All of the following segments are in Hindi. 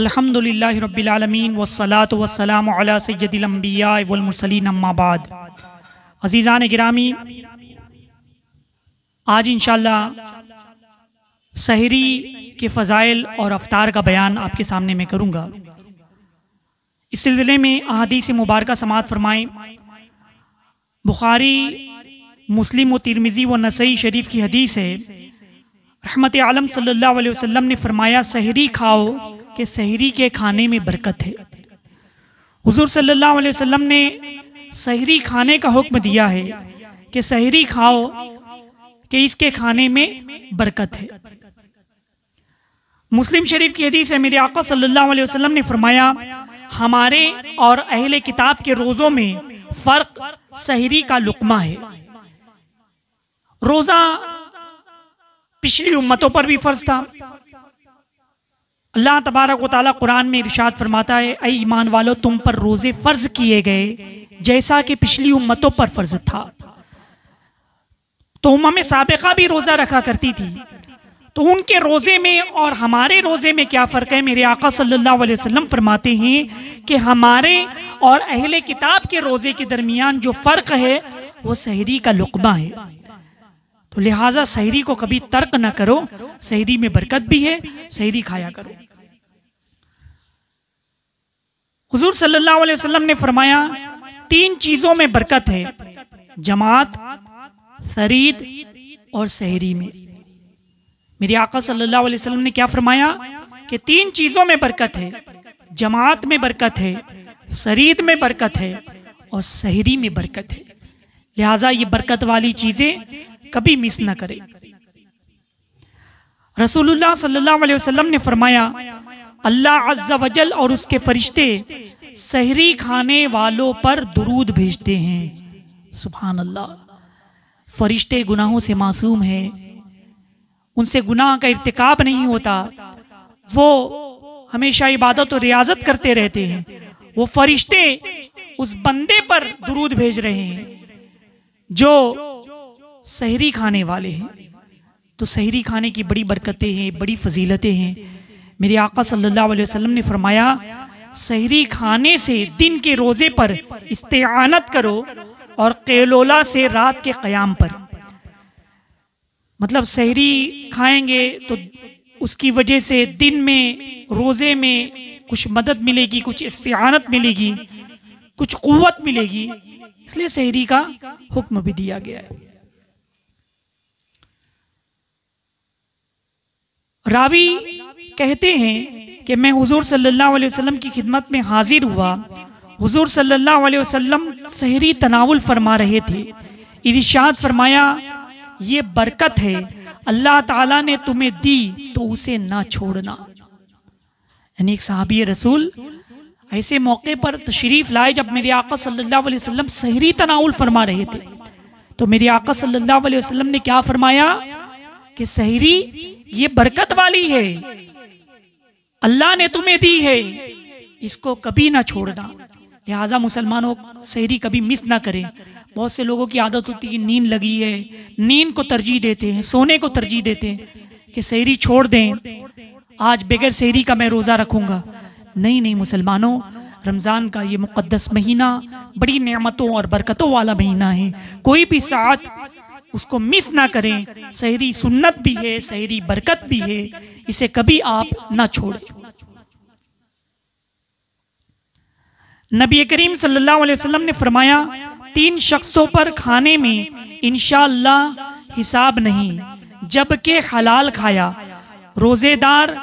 अलहमदिल्ला रबालमीन वसलात वसलाम सैदिलम्बिया वमसलिन अम्माबाद अजीज़ान गिरामी आज इन शहरी के फ़ज़ाइल और अवतार का बयान आपके सामने मैं करूँगा इस सिलसिले में अहदी से मुबारक समात फरमाएँ बुखारी मुस्लिम व तिरमिज़ी व नसई शरीफ की हदीस है रहमत आलम सल्लल्लाहु अलैहि वसल्लम ने फरमाया सहरी खाओ कि सहरी के खाने में बरकत है हुजूर सल्लल्लाहु अलैहि वसल्लम ने सहरी खाने का हुक्म दिया है कि सहरी खाओ कि इसके खाने में बरकत है मुस्लिम शरीफ की हदीस है मेरे आका सल्लल्लाहु अलैहि वसल्लम ने फरमाया हमारे और अहले किताब के रोज़ों में फ़र्क सहरी का लुकमा है रोज़ा पिछली उम्मतों पर भी फ़र्ज था अल्लाह तबारक वाली कुरान में इरशाद फरमाता है अई ईमान वालों तुम पर रोज़े फ़र्ज़ किए गए जैसा कि पिछली उम्मतों पर फ़र्ज़ था तो उम्म सबका भी रोज़ा रखा करती थी तो उनके रोज़े में और हमारे रोज़े में क्या फ़र्क है मेरे आका सल्लल्लाहु अलैहि वसल्लम फरमाते हैं कि हमारे और अहले किताब के रोज़े के दरमियान जो फ़र्क है वो सहरी का लुकमा है तो लिहाजा सहरी को कभी तर्क ना करो सहरी में बरकत भी है सहरी खाया करो हुजूर सल्लल्लाहु अलैहि वसल्लम ने फरमाया तीन चीजों में बरकत है जमात शरीद और सहरी में मेरे आका सल्लल्लाहु अलैहि वसल्लम ने क्या फरमाया कि तीन चीजों में बरकत है जमात में बरकत है शरीद में बरकत है और सहरी में बरकत है लिहाजा ये बरकत वाली चीज़ें कभी मिस ना करे रसूलुल्लाह सल्लल्लाहु अलैहि वसल्लम ने फरमाया अल्लाह अज्जा वजल और उसके फरिश्ते सहरी खाने वालों पर दुरूद भेजते हैं सुबहान अल्लाह फरिश्ते गुनाहों से मासूम हैं उनसे गुनाह का इरतकब नहीं होता वो हमेशा इबादत और रियाजत करते रहते हैं वो फरिश्ते उस बंदे पर दुरूद भेज रहे हैं जो सहरी खाने वाले हैं तो सहरी खाने की बड़ी बरकतें हैं बड़ी फजीलतें हैं मेरे आका सल्लल्लाहु अलैहि वसल्लम ने फरमाया सहरी खाने से दिन के रोज़े पर इस्तेआनत करो और केलोला से रात के क़याम पर मतलब सहरी खाएंगे तो उसकी वजह से दिन में रोज़े में कुछ मदद मिलेगी कुछ इस्तेआनत मिलेगी कुछ क़वत मिलेगी इसलिए सहरी का हुक्म भी दिया गया है रावी कहते हैं कि मैं हुजूर सल्लल्लाहु अलैहि वसल्लम की खिदमत में हाजिर हुआ हुजूर सल्लल्लाहु अलैहि वसल्लम सहरी तनावुल फरमा रहे थे इरशाद फरमाया ये बरकत है अल्लाह ताला ने तुम्हें दी तो उसे ना छोड़ना यानी एक सहाबी रसूल ऐसे मौके पर तशरीफ लाए जब मेरे आका सल्लल्लाहु अलैहि वसल्लम सहरी तनाउल फरमा रहे थे तो मेरे आका सल्लल्लाहु अलैहि वसल्लम ने क्या फरमाया कि सहरी ये बरकत वाली है अल्लाह ने तुम्हें दी है इसको कभी ना छोड़ना लिहाजा मुसलमानों सहरी कभी मिस ना करें बहुत से लोगों की आदत होती है नींद लगी है नींद को तरजीह देते हैं सोने को तरजीह देते हैं कि सहरी छोड़ दें आज बगैर सहरी का मैं रोज़ा रखूँगा नहीं नहीं मुसलमानों रमज़ान का ये मुक़दस महीना बड़ी नेमतों और बरकतों वाला महीना है कोई भी साथ उसको मिस ना करें शहरी सुन्नत भी है शहरी बरकत भी है इसे कभी आप ना छोड़ें नबी करीम सल्लल्लाहु अलैहि वसल्लम ने फरमाया तीन शख्सों पर खाने में इनशा हिसाब नहीं जबकि हलाल खाया रोजेदार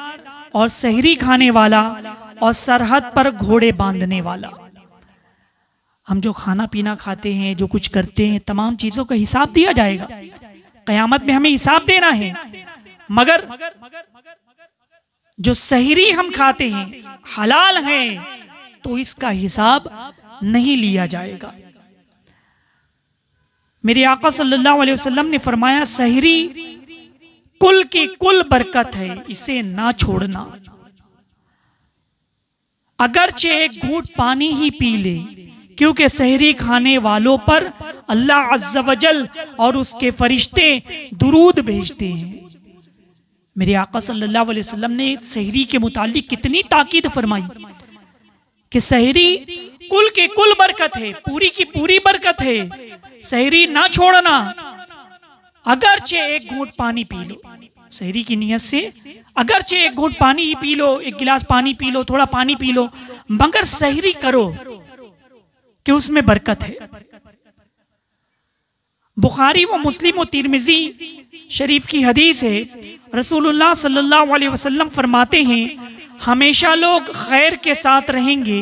और शहरी खाने वाला और सरहद पर घोड़े बांधने वाला हम जो खाना पीना खाते हैं जो कुछ करते हैं तमाम चीज़ों का हिसाब दिया जाएगा कयामत में हमें हिसाब देना है मगर जो सहरी हम खाते हैं हलाल हैं तो इसका हिसाब नहीं लिया जाएगा मेरे आका सल्लल्लाहु अलैहि वसल्लम ने फरमाया सहरी कुल की कुल बरकत है इसे ना छोड़ना अगरचे एक घूट पानी ही पी ले क्योंकि सहरी खाने वालों पर अल्लाह अज्जवजल और उसके फरिश्ते दुरूद भेजते हैं मेरे आका सल्लल्लाहु अलैहि वसल्लम ने सहरी के मुतालिक कितनी ताकीद फरमाई कि सहरी कुल के कुल बरकत है पूरी की पूरी बरकत है सहरी ना छोड़ना अगरचे एक घूट पानी पी लो शहरी की नीयत से अगरचे एक घूट पानी ही पी लो एक गिलास पानी पी लो थोड़ा पानी पी लो मगर शहरी करो कि उसमें बरकत है बुखारी व मुस्लिम व तिरमिजी शरीफ की हदीस है रसूलुल्लाह सल्लल्लाहु अलैहि वसल्लम फरमाते हैं हमेशा लोग खैर के साथ रहेंगे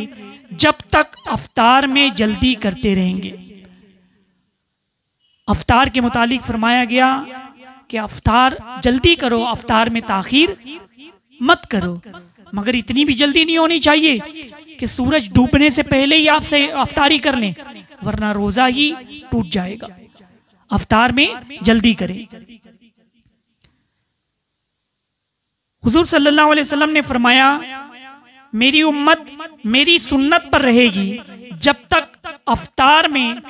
जब तक अफतार में जल्दी करते रहेंगे अफतार के मुतालिक फरमाया गया कि अफतार जल्दी करो अफतार में ताखिर मत करो मगर इतनी भी जल्दी नहीं होनी चाहिए कि सूरज डूबने से पहले ही आपसे अफतारी कर लें वरना रोजा ही टूट जाएगा अफतार में जल्दी करें हुजूर सल्लल्लाहु अलैहि वसल्लम ने फरमाया मेरी उम्मत मेरी सुन्नत पर रहेगी जब तक अफतार में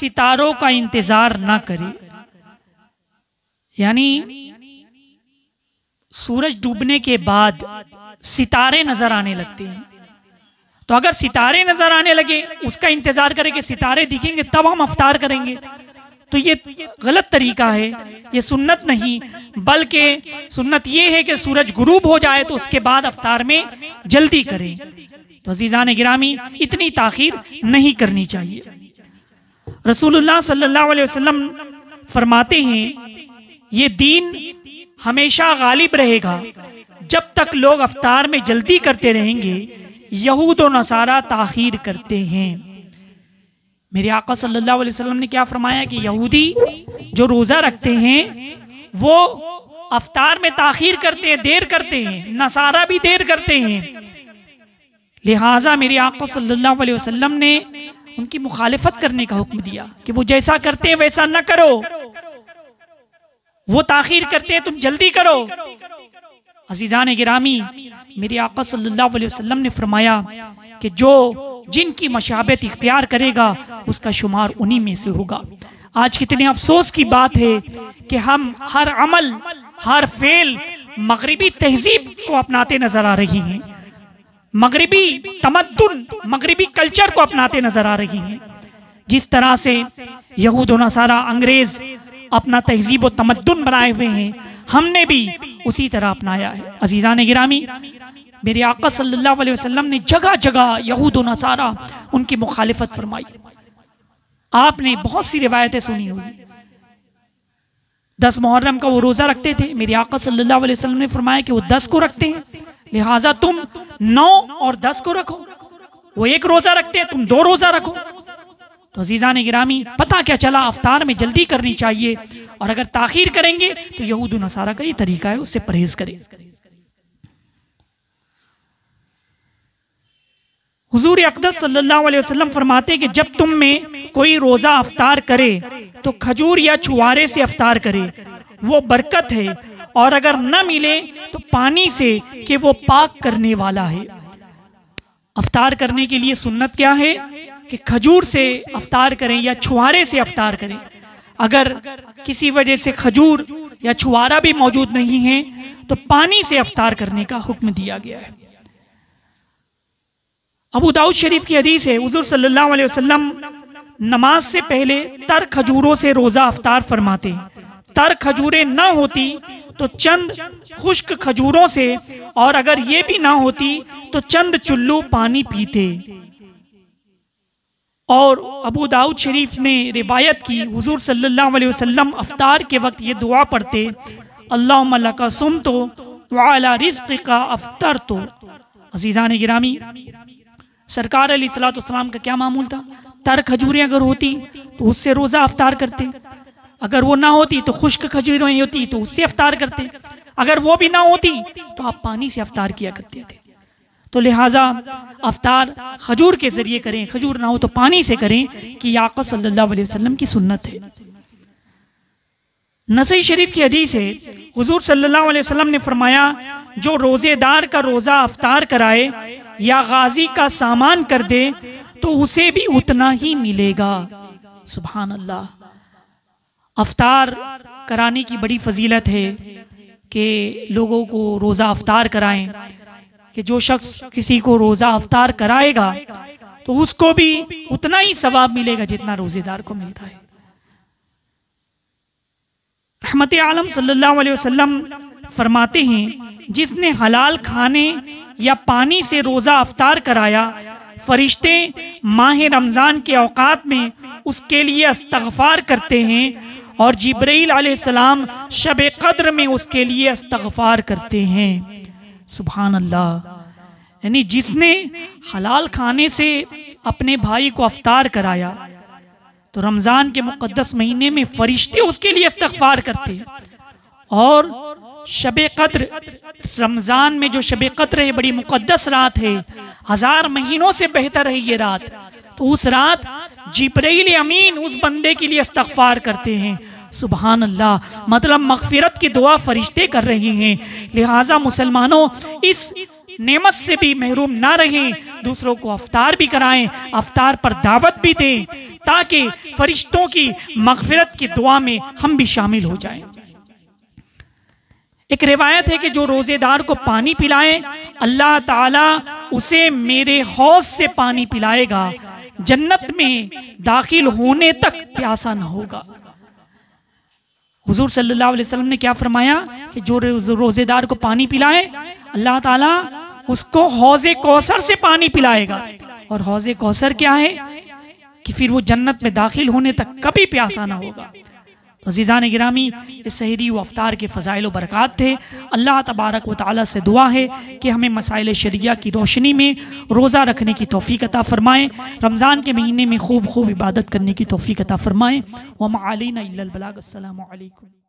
सितारों का इंतजार ना करे यानी सूरज डूबने के बाद सितारे नजर आने लगते हैं तो अगर सितारे नजर आने लगे उसका इंतजार करें कि सितारे दिखेंगे तब हम अवतार करेंगे तो ये गलत तरीका है ये सुन्नत नहीं बल्कि सुन्नत ये है कि सूरज गुरूब हो जाए तो उसके बाद अवतार में जल्दी करें तो अजीज़ा ने गिरामी इतनी ताखिर नहीं करनी चाहिए रसूलुल्लाह सल्लल्लाहु अलैहि वसल्लम फरमाते हैं ये दीन हमेशा गालिब रहेगा जब तक लोग अवतार में जल्दी करते रहेंगे यहूद और नसारा ताखिर करते हैं मेरे आका सल्लल्लाहु अलैहि वसल्लम ने क्या फरमाया कि यहूदी जो रोज़ा रखते हैं वो अवतार में ताखिर करते हैं देर करते हैं नसारा भी देर करते हैं लिहाजा मेरे आका सल्लल्लाहु अलैहि वसल्लम ने उनकी मुखालफत करने का हुक्म दिया कि वो जैसा करते हैं वैसा ना करो वो ताखिर करते हैं तुम जल्दी करो ने गिरामी मेरे आका सल्लल्लाहु अलैहि वसल्लम ने फरमाया कि जो जिनकी मशाबत इख्तियार करेगा उसका शुमार उन्हीं में से होगा आज कितने अफसोस की बात है कि हम हर अमल हर फेल मगरबी तहजीब को अपनाते नजर आ रही हैं मगरबी तमद्दन मगरबी कल्चर को अपनाते नजर आ रही हैं जिस तरह से यहूद नसारा अंग्रेज अपना तहजीब व तमद्दुन बनाए हुए हैं हमने भी उसी तरह अपनाया है अजीज़ा ने गिरामी मेरे आका सल्लल्लाहु अलैहि वसल्लम ने जगह जगह यहूद नसारा उनकी मुखालफत फरमाई आपने बहुत सी रिवायतें सुनी होगी दस मुहर्रम का वो रोज़ा रखते थे मेरे आका सल्लल्लाहु अलैहि वसल्लम ने फरमाया कि वो दस को रखते हैं लिहाजा तुम नौ और दस को रखो वो एक रोज़ा रखते हैं तुम दो रोज़ा रखो तो अजीज़ा ने गिरामी पता क्या चला अवतार में जल्दी करनी चाहिए और अगर ताखिर करेंगे तो यहूद नसारा का ये तरीका है उससे परहेज करें हुजूर अकदस सल्लल्लाहु अलैहि वसल्लम फरमाते कि जब तुम में कोई रोज़ा अफ्तार करे तो खजूर या छुआरे से अफ्तार करे वो बरकत है और अगर न मिले तो पानी से कि वो पाक करने वाला है अफ्तार करने के लिए सुन्नत क्या है कि खजूर से अवतार करें या छुहारे से अवतार करें अगर किसी वजह से खजूर या छुआरा भी मौजूद नहीं है तो पानी से अवतार करने का हुक्म दिया गया है अबू दाऊद शरीफ की हदीस है हजूर सल्लल्लाहु अलैहि वसल्लम नमाज से पहले तर खजूरों से रोज़ा अवतार फरमाते तर खजूरें ना होती तो चंद खुश्क खजूरों से और अगर ये भी ना होती तो चंद चुल्लू पानी पीते और अबू दाऊद शरीफ ने रिवायत की हुजूर सल्लल्लाहु अलैहि वसल्लम अफ्तार के वक्त ये दुआ पढ़ते अल्लाह का सुम तो वाला रिस्क का अफ्तर तो अजीज़ा ने गिरामी सरकार सलाम का क्या मामूल था तर खजूरें अगर होती तो उससे रोज़ा अफ्तार करते अगर वो ना होती तो खुश्क खजूरें होती तो उससे अफ्तार करते अगर वो भी ना होती तो आप पानी से अफ्तार किया करते थे तो लिहाजा अवतार खजूर के ज़रिए करें खजूर ना हो तो पानी से करें कि याक़त सल्लल्लाहु अलैहि वसल्लम की सुन्नत है नसई शरीफ की हदीस है हजूर सल्लल्लाहु अलैहि वसल्लम ने फरमाया जो रोज़ेदार का रोज़ा अवतार कराए या गाजी का सामान कर दे तो उसे भी उतना ही मिलेगा सुबह अल्लाह अवतार कराने की बड़ी फजीलत है कि लोगों को रोज़ा अवतार कराएं कि जो शख्स किसी को रोज़ा अवतार कराएगा तो उसको भी उतना ही सवाब मिलेगा जितना रोज़ेदार को मिलता है रहमत आलम सल्लल्लाहु अलैहि वसल्लम फरमाते हैं जिसने हलाल खाने या पानी से रोज़ा अवतार कराया फरिश्ते माह रमज़ान के अवकात में उसके लिए अस्तगफार करते हैं और जिब्रैल सलाम शब कद्र में उसके लिए अस्तगफार करते हैं सुबहान अल्लाह यानी जिसने हलाल खाने से अपने भाई को अवतार कराया तो रमज़ान के मुकदस महीने में फरिश्ते उसके लिए इस्तफार करते और शब कद्र रमज़ान में जो शब कद्र है बड़ी मुकदस रात है हज़ार महीनों से बेहतर है ये रात तो उस रात जिब्राइल अमीन उस बंदे के लिए इस्तफार करते हैं सुबहान अल्लाह मतलब मगफिरत की दुआ फरिश्ते कर रहे हैं लिहाजा मुसलमानों इस नेमत से भी महरूम ना रहें दूसरों को अवतार भी कराएं अवतार पर दावत भी दें ताकि फरिश्तों की मगफिरत की दुआ में हम भी शामिल हो जाएं। एक रिवायत है कि जो रोज़ेदार को पानी पिलाए अल्लाह ताला उसे मेरे हौस से पानी पिलाएगा जन्नत में दाखिल होने तक प्यासा न होगा हुजूर सल्लल्लाहु अलैहि वसल्लम ने क्या फरमाया कि जो रोजेदार को पानी पिलाए अल्लाह ताला उसको हौजे कौसर से पानी पिलाएगा और हौजे कौसर क्या है कि फिर वो जन्नत में दाखिल होने तक कभी प्यासा ना होगा तो ग्रामी इस शहरी व अफ्तार के फ़जाइल बरक़ात थे अल्लाह तबारक व ताली से दुआ है कि हमें मसाइल शरिया की रोशनी में रोज़ा रखने की तोफ़ी अता फ़रमाएँ रमज़ान के महीने में खूब खूब इबादत करने की तोफ़ी अता फ़रमाएँ वम आलिन असल